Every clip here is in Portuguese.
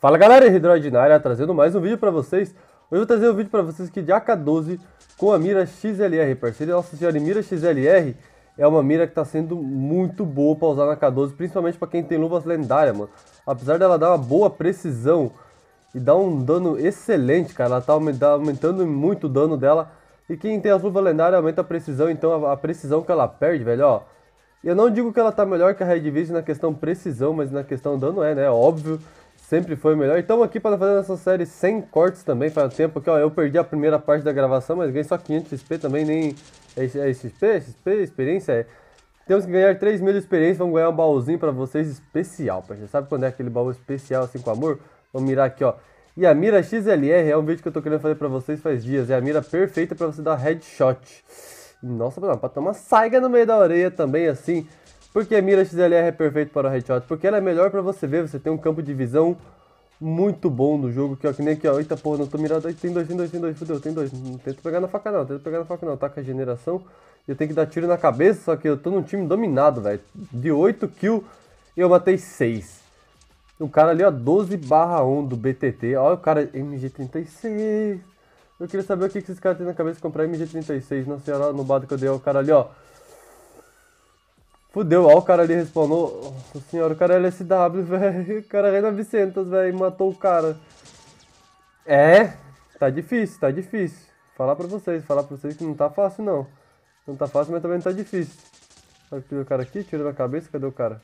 Fala galera, é Hidroid na área, trazendo mais um vídeo para vocês. Hoje eu vou trazer um vídeo para vocês que de AK-12 com a mira XLR, parceiro. Nossa senhora, mira XLR é uma mira que está sendo muito boa para usar na AK-12, principalmente para quem tem luvas lendárias, mano. Apesar dela dar uma boa precisão e dar um dano excelente, cara, ela tá aumentando muito o dano dela. E quem tem as luvas lendárias aumenta a precisão, então a precisão que ela perde, velho, ó. Eu não digo que ela tá melhor que a Red Vision na questão precisão, mas na questão dano é, né? Óbvio Sempre foi melhor. Então aqui para fazer essa série sem cortes também, faz um tempo que ó, eu perdi a primeira parte da gravação, mas ganhei só 500 XP também, nem é XP, é XP, experiência é. Temos que ganhar 3 mil de experiência, vamos ganhar um baúzinho para vocês especial, você Sabe quando é aquele baú especial assim com amor? Vamos mirar aqui, ó. E a mira XLR é um vídeo que eu tô querendo fazer para vocês faz dias, é a mira perfeita para você dar headshot. Nossa, para tomar saiga no meio da orelha também assim. Por que a mira XLR é perfeito para o headshot? Porque ela é melhor para você ver, você tem um campo de visão muito bom no jogo, que ó, é que nem aqui, ó, eita porra, não tô mirado, tem dois, tem dois, tem dois, fudeu, tem dois, não tento pegar na faca não, tento pegar na faca não, tá com a generação, eu tenho que dar tiro na cabeça, só que eu tô num time dominado, velho, de 8 kills, eu matei 6. O cara ali, ó, 12 barra 1 do BTT, olha o cara, MG36, eu queria saber o que, que esses caras têm na cabeça de comprar MG36, na Ceará, no bado que eu dei, ó, o cara ali, ó, Fudeu, ó, o cara ali respawnou. Nossa senhora, o cara é LSW, velho. O cara é na Vicentas, velho. Matou o cara. É, tá difícil, tá difícil. Falar pra vocês, falar pra vocês que não tá fácil, não. Não tá fácil, mas também não tá difícil. Olha o cara aqui, tira na cabeça, cadê o cara?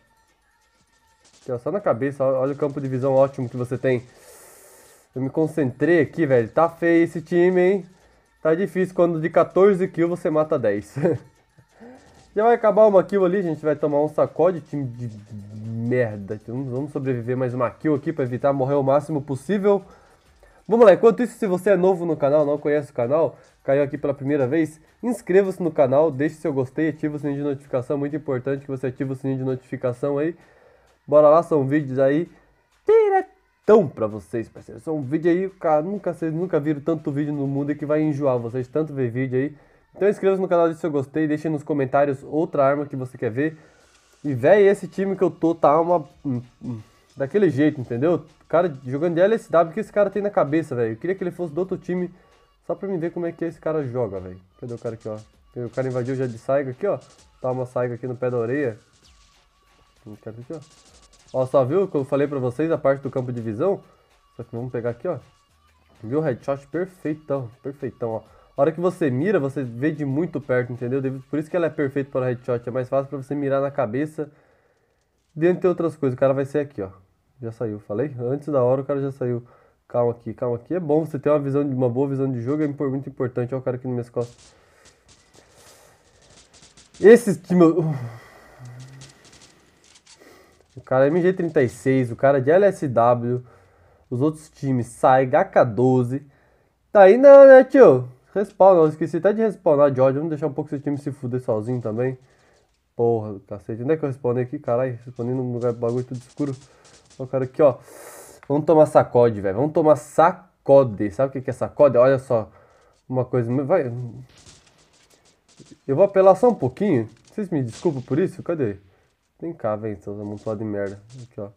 Aqui, ó, só na cabeça, olha o campo de visão ótimo que você tem. Eu me concentrei aqui, velho. Tá feio esse time, hein? Tá difícil quando de 14 kills você mata 10. Já vai acabar o kill ali, a gente vai tomar um sacode, time de merda. Então, vamos sobreviver mais uma kill aqui para evitar morrer o máximo possível. Vamos lá, enquanto isso, se você é novo no canal, não conhece o canal, caiu aqui pela primeira vez, inscreva-se no canal, deixe seu gostei, ative o sininho de notificação, muito importante que você ative o sininho de notificação aí. Bora lá, são vídeos aí diretão pra vocês, parceiro. São um vídeo aí, cara, nunca, vocês nunca viram tanto vídeo no mundo e que vai enjoar vocês, tanto ver vídeo aí. Então inscreva-se no canal, se seu gostei, deixe nos comentários outra arma que você quer ver. E véi, esse time que eu tô tá uma... Hum, hum, daquele jeito, entendeu? Cara, jogando de LSW, o que esse cara tem na cabeça, velho? Eu queria que ele fosse do outro time, só pra mim ver como é que esse cara joga, velho. Cadê o cara aqui, ó? O cara invadiu já de saiga aqui, ó. Tá uma saiga aqui no pé da orelha. Aqui, ó. Ó, só viu que eu falei pra vocês a parte do campo de visão? Só que vamos pegar aqui, ó. Viu? Headshot perfeitão, perfeitão, ó. A hora que você mira, você vê de muito perto, entendeu? Por isso que ela é perfeita para headshot. É mais fácil para você mirar na cabeça. Dentre outras coisas, o cara vai ser aqui, ó. Já saiu, falei? Antes da hora o cara já saiu. Calma aqui, calma aqui. É bom você ter uma visão, uma boa visão de jogo, é muito importante. Olha o cara aqui nas minhas costas. Esse time... Uh. O cara é MG36, o cara é de LSW, os outros times sai HK12. Tá aí não, né, tio? Respawn, eu esqueci até de respawnar, George. Vamos deixar um pouco esse time se fuder sozinho também. Porra, cacete. Onde é que eu respondi aqui? Caralho, respondi num lugar bagulho tudo escuro. Olha o cara aqui, ó. Vamos tomar sacode, velho. Vamos tomar sacode. Sabe o que é sacode? Olha só. Uma coisa. Vai. Eu vou apelar só um pouquinho. Vocês me desculpam por isso? Cadê? Vem cá, vem, seus amontoados de merda. Aqui, ó.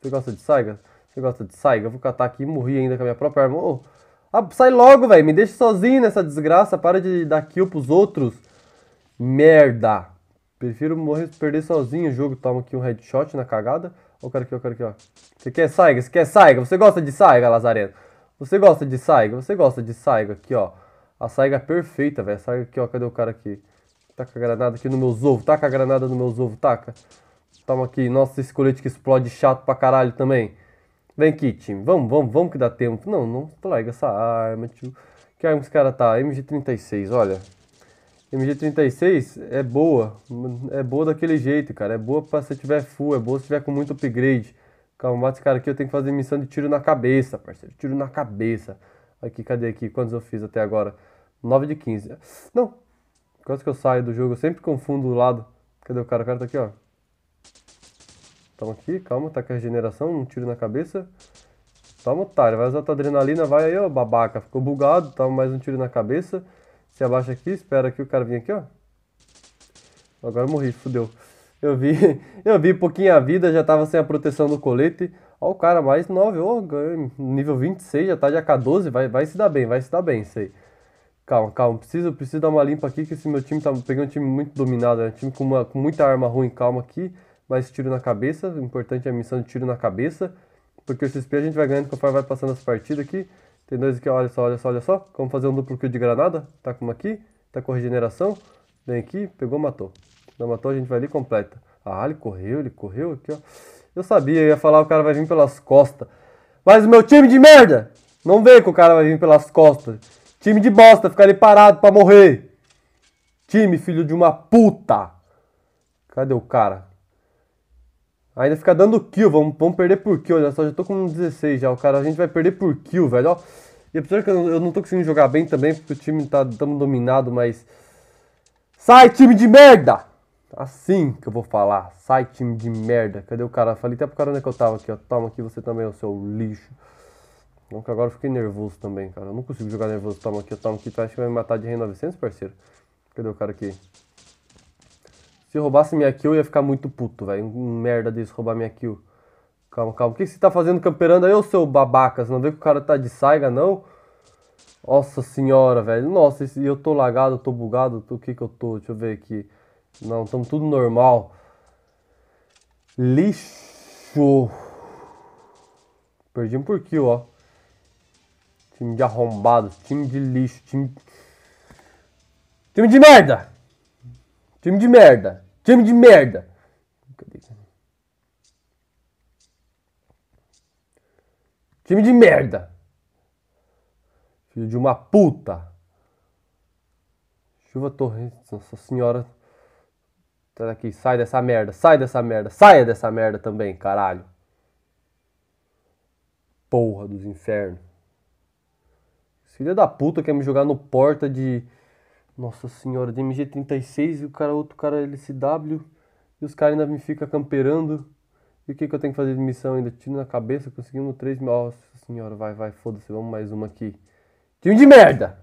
Você gosta de saiga? Você gosta de saiga? Eu vou catar aqui e morri ainda com a minha própria arma. Oh, ah, sai logo, velho. Me deixa sozinho nessa desgraça. Para de dar kill pros outros. Merda. Prefiro morrer, perder sozinho o jogo. Toma aqui um headshot na cagada. Ó, o cara aqui, ó, o cara aqui, ó. Você quer saiga? Você quer saiga? Você gosta de saiga, Lazareno? Você gosta de saiga? Você gosta de saiga? Aqui, ó. A saiga perfeita, velho. Saiga aqui, ó. Cadê o cara aqui? Taca a granada aqui no meu ovo. Taca a granada no meu ovo. Taca. Toma aqui. Nossa, esse colete que explode chato pra caralho também. Vem aqui, time. Vamos, vamos, vamos que dá tempo. Não, não larga essa arma, tio. Que arma esse cara tá? MG36, olha. MG36 é boa. É boa daquele jeito, cara. É boa pra se tiver full, é boa se tiver com muito upgrade. Calma, mata esse cara aqui. Eu tenho que fazer missão de tiro na cabeça, parceiro. Tiro na cabeça. Aqui, cadê aqui? Quantos eu fiz até agora? 9 de 15. Não. Quase que eu saio do jogo. Eu sempre confundo o lado. Cadê o cara? O cara tá aqui, ó. Toma então aqui, calma, tá com a regeneração, um tiro na cabeça. Toma, otário, vai usar tua adrenalina, vai aí, ó, babaca. Ficou bugado, toma mais um tiro na cabeça. Se abaixa aqui, espera aqui o cara vem aqui, ó. Agora eu morri, fudeu. Eu vi, eu vi pouquinha vida, já tava sem a proteção do colete. Ó, o cara mais 9, ó, nível 26, já tá de AK12, vai, vai se dar bem, vai se dar bem, sei. Calma, calma, preciso, preciso dar uma limpa aqui, que esse meu time tá pegando um time muito dominado, né? Um time com, uma, com muita arma ruim, calma aqui mais tiro na cabeça. O importante é a missão de tiro na cabeça. Porque o XP a gente vai ganhando conforme vai passando as partidas aqui. Tem dois aqui, olha só, olha só, olha só. Como fazer um duplo kill de granada. Tá com uma aqui, tá com regeneração. Vem aqui, pegou, matou. Não matou, a gente vai ali e completa. Ah, ele correu, ele correu aqui, ó. Eu sabia, eu ia falar o cara vai vir pelas costas. Mas o meu time de merda! Não vê que o cara vai vir pelas costas. Time de bosta, ficar ali parado pra morrer. Time, filho de uma puta. Cadê o cara? Ainda fica dando kill, vamos, vamos perder por kill, olha só, já tô com 16 já, o cara, a gente vai perder por kill, velho, ó. E apesar que eu, eu não tô conseguindo jogar bem também, porque o time tá tamo dominado, mas... Sai, time de merda! Assim que eu vou falar, sai, time de merda. Cadê o cara? Falei até pro cara onde é que eu tava aqui, ó. Toma aqui você também, o seu lixo. Bom que agora eu fiquei nervoso também, cara. Eu não consigo jogar nervoso. Toma aqui, toma aqui. Tu acha que vai me matar de rei 900, parceiro? Cadê o cara aqui? Se roubasse minha kill, eu ia ficar muito puto, velho. Um merda desse roubar minha kill. Calma, calma. O que, você tá fazendo camperando aí, ô seu babaca? Você não vê que o cara tá de saiga, não? Nossa senhora, velho. Nossa, e eu tô lagado, eu tô bugado. o que que eu tô? Deixa eu ver aqui. Não, tamo tudo normal. Lixo. Perdi um por kill, ó. Time de arrombado, time de lixo, time... Time de merda! Time de merda. Time de merda. Time de merda. Filho de uma puta. Chuva torre, Nossa Senhora. Sai daqui, sai dessa merda, sai dessa merda, saia dessa merda também, caralho. Porra dos infernos. Filha da puta quer me jogar no porta de. Nossa senhora, DMG 36 e o cara, outro cara LCW. E os caras ainda me ficam camperando. E o que, que eu tenho que fazer de missão ainda? Tiro na cabeça, conseguimos 3 mil. Nossa senhora, vai, vai, foda-se, vamos mais uma aqui. Time de merda!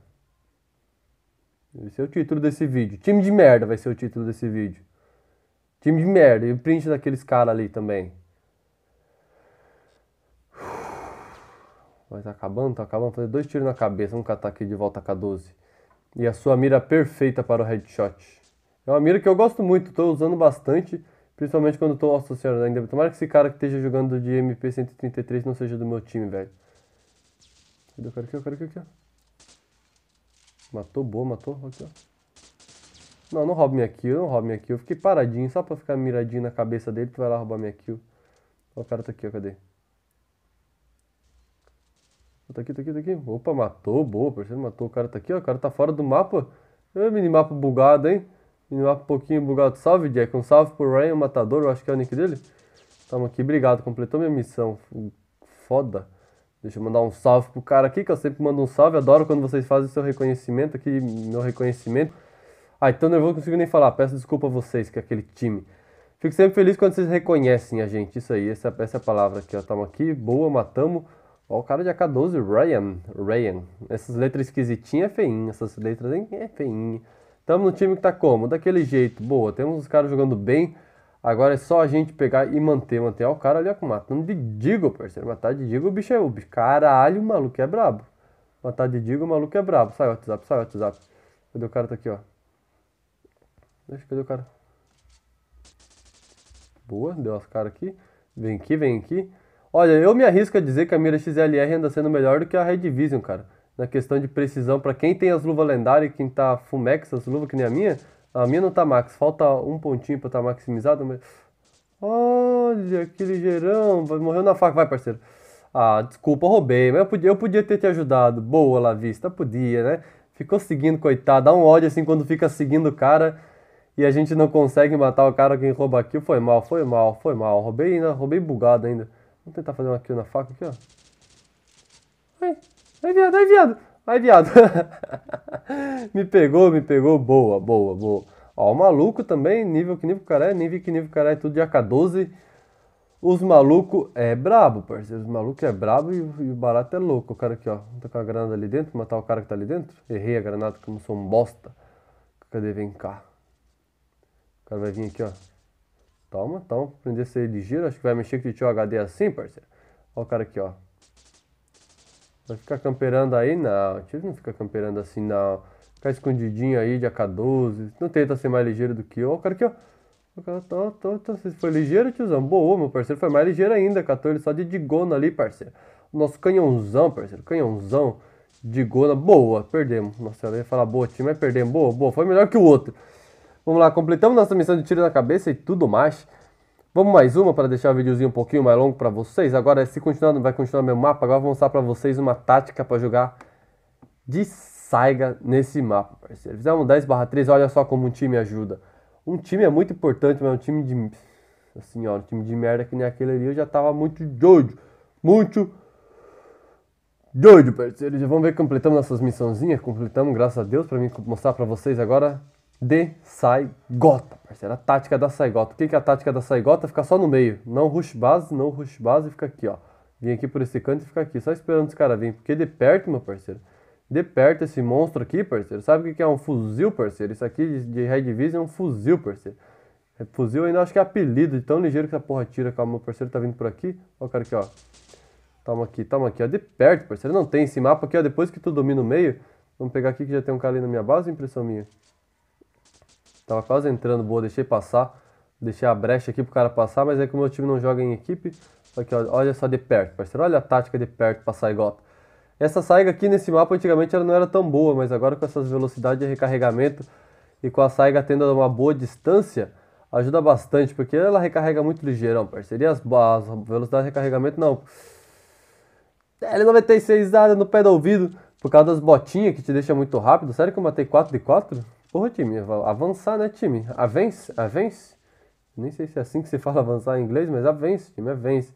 Esse é o título desse vídeo. Time de merda vai ser o título desse vídeo. Time de merda. E o print daqueles caras ali também. Mas tá acabando, tá acabando. Fazer dois tiros na cabeça. Vamos catar aqui de volta com a 12. E a sua mira perfeita para o headshot. É uma mira que eu gosto muito, estou usando bastante, principalmente quando estou associando ainda. Tomara que esse cara que esteja jogando de MP133 não seja do meu time, velho. Cadê o cara aqui? O cara aqui, aqui, ó. Matou, boa, matou. Aqui, ó. Não, não rouba minha kill, não rouba minha kill. Eu fiquei paradinho só pra ficar miradinho na cabeça dele, tu vai lá roubar minha kill. Ó, o cara tá aqui, ó, cadê? Tá aqui, tá aqui, tá aqui. Opa, matou, boa, parceiro, matou. O cara tá aqui, ó. O cara tá fora do mapa. É, minimapa bugado, hein? Minimapa um pouquinho bugado. Salve, Jack. Um salve pro Ryan Matador, eu acho que é o nick dele. Tamo aqui, obrigado. Completou minha missão. Foda. Deixa eu mandar um salve pro cara aqui, que eu sempre mando um salve. Adoro quando vocês fazem seu reconhecimento aqui, meu reconhecimento. Ai, ah, então nervoso, não consigo nem falar. Peço desculpa a vocês, que é aquele time. Fico sempre feliz quando vocês reconhecem a gente. Isso aí, essa, essa é a palavra aqui, ó. Tamo aqui, boa, matamos. Ó, o cara de AK-12, Ryan. Ryan. Essas letras esquisitinhas é feinha. Essas letras é feinha. Tamo no time que tá como? Daquele jeito. Boa, temos os caras jogando bem. Agora é só a gente pegar e manter, manter. Ó, o cara ali, ó, matando de Digo, parceiro. Matar de Digo, o bicho é o Caralho, o maluco é brabo. Matar de Digo, o maluco é brabo. Sai, WhatsApp, sai, WhatsApp. Cadê o cara? Tá aqui, ó. Deixa, cadê o cara? Boa, deu as caras aqui. Vem aqui, vem aqui. Olha, eu me arrisco a dizer que a mira XLR anda sendo melhor do que a Red Vision, cara. Na questão de precisão, para quem tem as luvas lendárias, quem tá Fumex, as luvas que nem a minha, a minha não tá max. Falta um pontinho pra estar tá maximizado, mas... Olha, que ligeirão. Morreu na faca. Vai, parceiro. Ah, desculpa, roubei. Mas eu podia, eu podia ter te ajudado. Boa, La Vista. Podia, né? Ficou seguindo, coitado. Dá um ódio assim quando fica seguindo o cara e a gente não consegue matar o cara quem rouba aqui. Foi mal, foi mal, foi mal. Roubei ainda, né? roubei bugado ainda. Vamos tentar fazer uma kill na faca aqui, ó. Ai, ai viado, ai viado. ai viado. me pegou, me pegou. Boa, boa, boa. Ó, o maluco também, nível que nível cara é, nível que nível cara é, tudo de AK-12. Os maluco é brabo, parceiro. Os maluco é brabo e, e, o barato é louco. O cara aqui, ó. Vou tá tacar a granada ali dentro, matar o cara que tá ali dentro. Errei a granada, eu não sou um bosta. Cadê? Vem cá. O cara vai vir aqui, ó. Toma, então Prender a ser ligeiro, Acho que vai mexer com o tio HD assim, parceiro. Olha o cara aqui, ó. Vai ficar camperando aí? Não. O tio não fica camperando assim, não. Ficar escondidinho aí de AK-12. Não tenta ser mais ligeiro do que eu. Ó o cara aqui, ó. O cara, tô, tô, tô. Você foi ligeiro, tiozão? Boa, meu parceiro. Foi mais ligeiro ainda. 14 só de digona ali, parceiro. Nosso canhãozão, parceiro. Canhãozão de gona. Boa, perdemos. Nossa, ela ia falar boa, time, mas perdemos. Boa, boa. Foi melhor que o outro. Vamos lá, completamos nossa missão de tiro na cabeça e tudo mais. Vamos mais uma para deixar o videozinho um pouquinho mais longo para vocês. Agora, se continuar, vai continuar meu mapa. Agora vou mostrar para vocês uma tática para jogar de Saiga nesse mapa, parceiro. Fizemos 10 barra 3, olha só como um time ajuda. Um time é muito importante, mas é um time de... Assim, ó, um time de merda que nem aquele ali, eu já tava muito doido. Muito doido, parceiro. Já vamos ver, completamos nossas missãozinhas. Completamos, graças a Deus, para mim mostrar para vocês agora de Saigota, parceiro. A tática da Saigota. O que é a tática da Saigota? Ficar só no meio. Não rush base, não rush base, fica aqui, ó. Vim aqui por esse canto e fica aqui, só esperando os caras virem. Porque de perto, meu parceiro, de perto esse monstro aqui, parceiro. Sabe o que é um fuzil, parceiro? Isso aqui de Red Vision é um fuzil, parceiro. É fuzil ainda acho que é apelido, de tão ligeiro que essa porra tira. Calma, meu parceiro tá vindo por aqui. Ó o cara aqui, ó. Toma aqui, toma aqui, ó. De perto, parceiro. Não tem esse mapa aqui, ó. Depois que tu domina o meio, vamos pegar aqui que já tem um cara ali na minha base, impressão minha. Tava quase entrando boa, deixei passar. Deixei a brecha aqui pro cara passar, mas é que o meu time não joga em equipe. Aqui, olha, olha só de perto, parceiro. Olha a tática de perto pra Saigota. Essa saiga aqui nesse mapa antigamente ela não era tão boa, mas agora com essas velocidades de recarregamento e com a saiga tendo uma boa distância, ajuda bastante, porque ela recarrega muito ligeirão, parceiro. E as, as velocidades de recarregamento não. L96 é nada no pé do ouvido, por causa das botinhas que te deixa muito rápido. Sério que eu matei 4 de 4? Porra, time, avançar, né, time? Avance, avance. Nem sei se é assim que se fala avançar em inglês, mas avance, time, avance.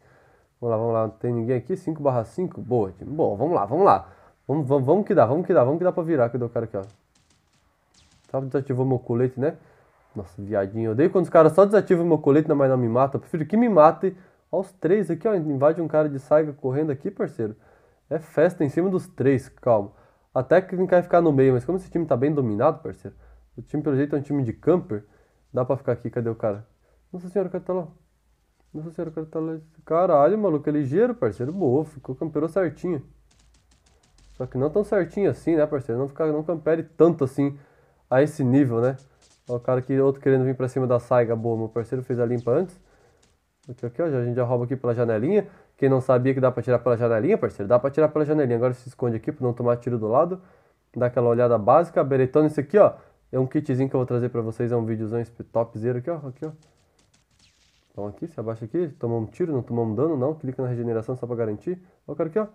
Vamos lá, vamos lá, não tem ninguém aqui, 5 barra 5, boa, time. Bom, vamos lá, vamos lá. Vamos, vamos, vamos que dá, vamos que dá, vamos que dá pra virar, cadê o cara aqui, ó. Só desativou meu colete, né? Nossa, viadinho, eu odeio quando os caras só desativam meu colete, mas não me matam. Eu prefiro que me mate. Ó, os três aqui, ó, invade um cara de saiga correndo aqui, parceiro. É festa em cima dos três, calma. A técnica é ficar no meio, mas como esse time tá bem dominado, parceiro... O time, pelo jeito, é um time de camper. Dá pra ficar aqui, cadê o cara? Nossa senhora, o cara tá lá. Nossa senhora, o cara tá lá. Caralho, maluco, é ligeiro, parceiro. Boa, ficou camperou certinho. Só que não tão certinho assim, né, parceiro? Não, ficar, não campere tanto assim a esse nível, né? Ó, o cara aqui, outro querendo vir pra cima da saiga. Boa, meu parceiro fez a limpa antes. Aqui, aqui, ó, a gente já rouba aqui pela janelinha. Quem não sabia que dá pra tirar pela janelinha, parceiro, dá pra tirar pela janelinha. Agora se esconde aqui pra não tomar tiro do lado. Dá aquela olhada básica, beretando isso aqui, ó. É um kitzinho que eu vou trazer pra vocês, é um videozão topzero aqui, ó, aqui, ó. Então aqui, se abaixa aqui, tomou um tiro, não tomou um dano, não. Clica na regeneração só pra garantir. Ó, o cara aqui, ó.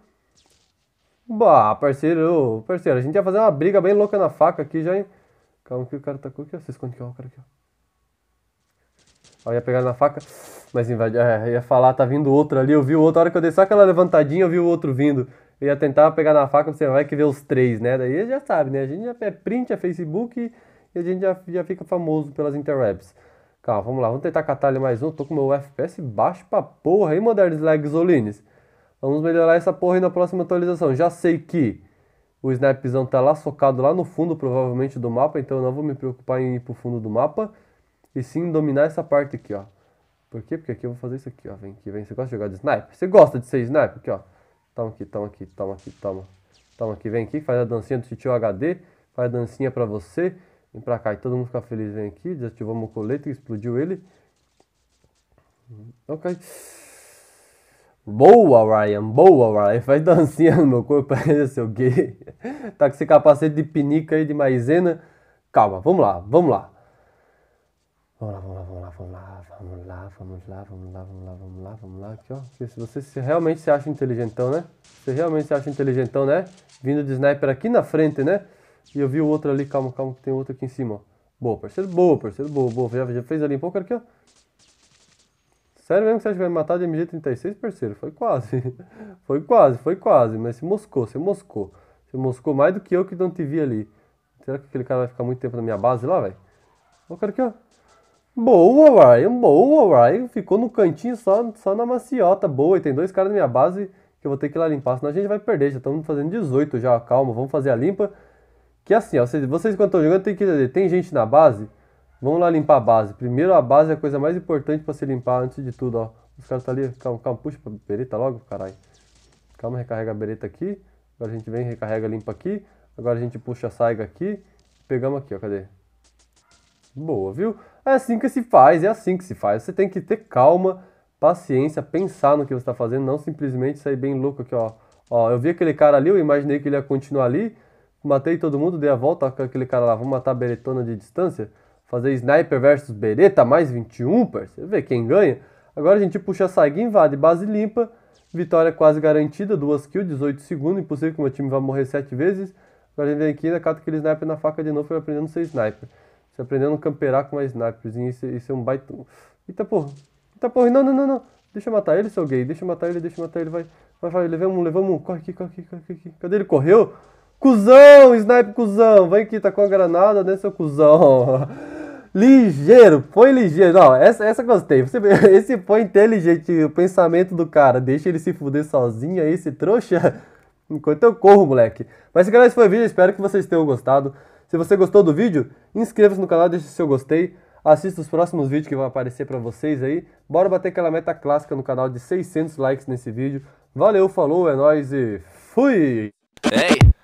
Bah, parceiro, parceiro, a gente ia fazer uma briga bem louca na faca aqui já, hein? Calma que o cara tacou tá aqui, ó. Se esconde aqui, ó, o cara aqui, ó. Ó, ia pegar na faca, mas invadir É, ia falar, tá vindo outro ali, eu vi o outro. A hora que eu dei só aquela levantadinha, eu vi o outro vindo. Eu ia tentar pegar na faca, você vai que ver os três, né? Daí já sabe, né? A gente já é print, é Facebook e a gente já, já fica famoso pelas interwebs. Calma, vamos lá, vamos tentar catar ali mais um. Tô com meu FPS baixo pra porra, hein, Modernos Lagzolines? Vamos melhorar essa porra aí na próxima atualização. Já sei que o snapzão tá lá socado lá no fundo, provavelmente, do mapa, então eu não vou me preocupar em ir pro fundo do mapa. E sim dominar essa parte aqui, ó. Por quê? Porque aqui eu vou fazer isso aqui, ó. Vem aqui, vem. Você gosta de jogar de sniper? Você gosta de ser sniper? Aqui, ó. Toma aqui, toma aqui, toma aqui, toma. Toma aqui, vem aqui, faz a dancinha do titio HD. Faz a dancinha pra você vem pra cá e todo mundo fica feliz, vem aqui, desativamos o colete, explodiu ele. Ok. Boa, Ryan, boa, Ryan. Faz dancinha no meu corpo, parece o quê Tá com esse capacete de pinica aí, de maisena. Calma, vamos lá, vamos lá. Vamos lá, vamos lá, vamos lá, vamos lá, vamos lá, vamos lá, vamos lá, vamos lá, vamos lá, vamos lá. Aqui, ó. se você se realmente se acha inteligentão, né? Você realmente se acha inteligentão, né? Vindo de sniper aqui na frente, né? E eu vi o outro ali, calma, calma, que tem outro aqui em cima, ó. Boa, parceiro, boa, parceiro, boa, boa. Já, já fez ali um pouco aqui, ó. Sério mesmo que você acha que vai matar de MG36, parceiro? Foi quase. foi quase, foi quase. Mas se moscou, se moscou. se moscou mais do que eu que não te vi ali. Será que aquele cara vai ficar muito tempo na minha base lá, velho? Olha o cara aqui, ó. Boa, Ryan, boa, Ryan. Ficou no cantinho só, só na maciota. Boa, e tem dois caras na minha base que eu vou ter que ir lá limpar, senão a gente vai perder. Já estamos fazendo 18 já, calma, vamos fazer a limpa. Que assim, ó, vocês, vocês quando estão jogando, tem que entender, tem gente na base, vamos lá limpar a base. Primeiro a base é a coisa mais importante pra se limpar antes de tudo, ó. Os caras tá ali, calma, calma, puxa a bereta logo, caralho. Calma, recarrega a bereta aqui. Agora a gente vem, recarrega, limpa aqui. Agora a gente puxa a saiga aqui. Pegamos aqui, ó, cadê? Boa, viu? É assim que se faz, é assim que se faz. Você tem que ter calma, paciência, pensar no que você tá fazendo, não simplesmente sair bem louco aqui, ó. Ó, eu vi aquele cara ali, eu imaginei que ele ia continuar ali matei todo mundo, dei a volta com aquele cara lá, vamos matar a beretona de distância, fazer sniper versus bereta, mais 21, parceiro, vê quem ganha. Agora a gente puxa a e invade, base limpa, vitória quase garantida, 2 kills, 18 segundos, impossível que o meu time vá morrer 7 vezes. Agora a gente vem aqui, e cata aquele sniper na faca de novo, foi aprendendo a ser sniper. Se aprendendo a camperar com uma sniperzinha, isso, isso é um baita... Eita porra, eita porra, não, não, não, não. Deixa eu matar ele, seu gay, deixa eu matar ele, deixa eu matar ele, vai, vai, vai, levamos, levamos, corre aqui, corre aqui, corre aqui. Cadê ele? Correu? Cusão, snipe cuzão, vem que tá com a granada, né, seu cuzão? Ligeiro, foi ligeiro. Não, essa, essa gostei. Você, esse foi inteligente, o pensamento do cara. Deixa ele se fuder sozinho aí, é esse trouxa. Enquanto eu corro, moleque. Mas galera, esse foi o vídeo. Espero que vocês tenham gostado. Se você gostou do vídeo, inscreva-se no canal, deixe seu gostei. Assista os próximos vídeos que vão aparecer pra vocês aí. Bora bater aquela meta clássica no canal de 600 likes nesse vídeo. Valeu, falou, é nóis e fui! Hey.